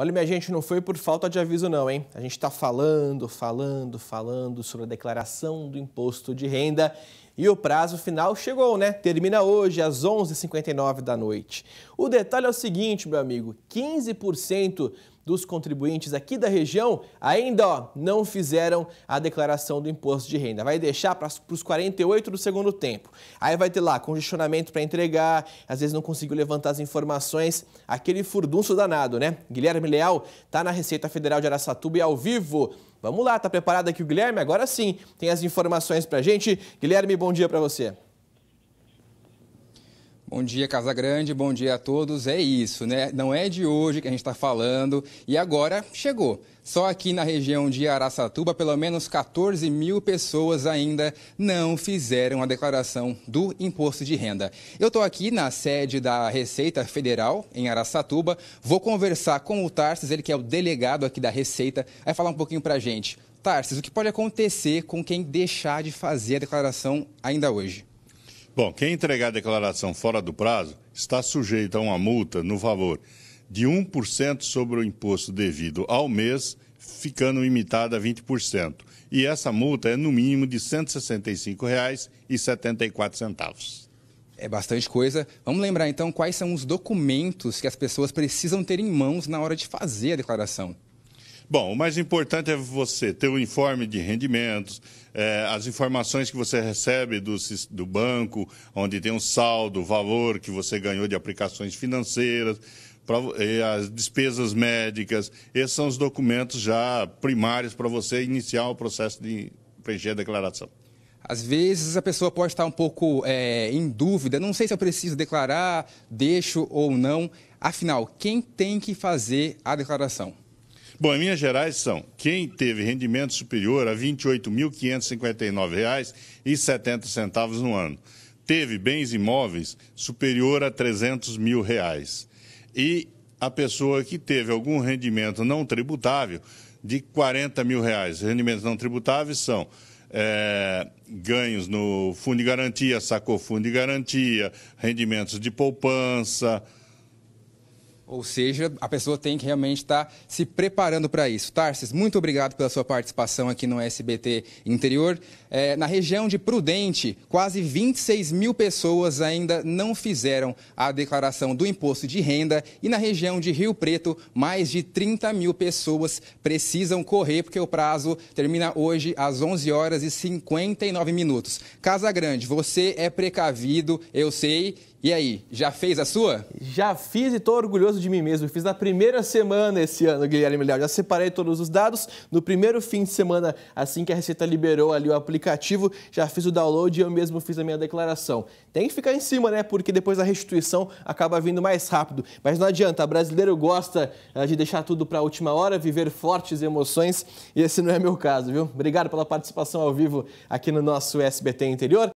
Olha, minha gente, não foi por falta de aviso, não, hein? A gente está falando, falando, falando sobre a declaração do imposto de renda e o prazo final chegou, né? Termina hoje às 11h59 da noite. O detalhe é o seguinte, meu amigo: 15% dos contribuintes aqui da região ainda ó, não fizeram a declaração do imposto de renda. Vai deixar para os 48 do segundo tempo. Aí vai ter lá congestionamento para entregar, às vezes não conseguiu levantar as informações. Aquele furdunço danado, né? Guilherme Leal está na Receita Federal de Araçatuba e ao vivo. Vamos lá, tá preparado aqui o Guilherme? Agora sim, tem as informações para gente. Guilherme, bom dia para você. Bom dia, Casa Grande, bom dia a todos. É isso, né? Não é de hoje que a gente está falando e agora chegou. Só aqui na região de Araçatuba, pelo menos 14 mil pessoas ainda não fizeram a declaração do imposto de renda. Eu estou aqui na sede da Receita Federal, em Araçatuba. Vou conversar com o Tarsis, ele que é o delegado aqui da Receita, vai falar um pouquinho para a gente. Tarsis, o que pode acontecer com quem deixar de fazer a declaração ainda hoje? Bom, quem entregar a declaração fora do prazo está sujeito a uma multa no valor de 1% sobre o imposto devido ao mês, ficando limitada a 20%. E essa multa é no mínimo de R$ 165,74. É bastante coisa. Vamos lembrar então quais são os documentos que as pessoas precisam ter em mãos na hora de fazer a declaração. Bom, o mais importante é você ter o um informe de rendimentos, é, as informações que você recebe do, do banco, onde tem um saldo, o valor que você ganhou de aplicações financeiras as despesas médicas. Esses são os documentos já primários para você iniciar o processo de preencher a declaração. Às vezes a pessoa pode estar um pouco é, em dúvida, não sei se eu preciso declarar, deixo ou não. Afinal, quem tem que fazer a declaração? Bom, em Minas Gerais são quem teve rendimento superior a R$ 28.559,70 no ano, teve bens imóveis superior a R$ 300 mil reais e a pessoa que teve algum rendimento não tributável de R$ 40 mil reais. Rendimentos não tributáveis são é, ganhos no fundo de garantia, sacou fundo de garantia, rendimentos de poupança, ou seja, a pessoa tem que realmente estar tá se preparando para isso. Tarsis, muito obrigado pela sua participação aqui no SBT Interior. É, na região de Prudente, quase 26 mil pessoas ainda não fizeram a declaração do imposto de renda. E na região de Rio Preto, mais de 30 mil pessoas precisam correr, porque o prazo termina hoje às 11 horas e 59 minutos. Casa Grande, você é precavido, eu sei. E aí, já fez a sua? Já fiz e estou orgulhoso de mim mesmo. Eu fiz na primeira semana esse ano, Guilherme Leal. Já separei todos os dados. No primeiro fim de semana, assim que a Receita liberou ali o aplicativo, já fiz o download e eu mesmo fiz a minha declaração. Tem que ficar em cima, né? Porque depois a restituição acaba vindo mais rápido. Mas não adianta, brasileiro gosta eh, de deixar tudo para a última hora, viver fortes emoções. E esse não é meu caso, viu? Obrigado pela participação ao vivo aqui no nosso SBT Interior.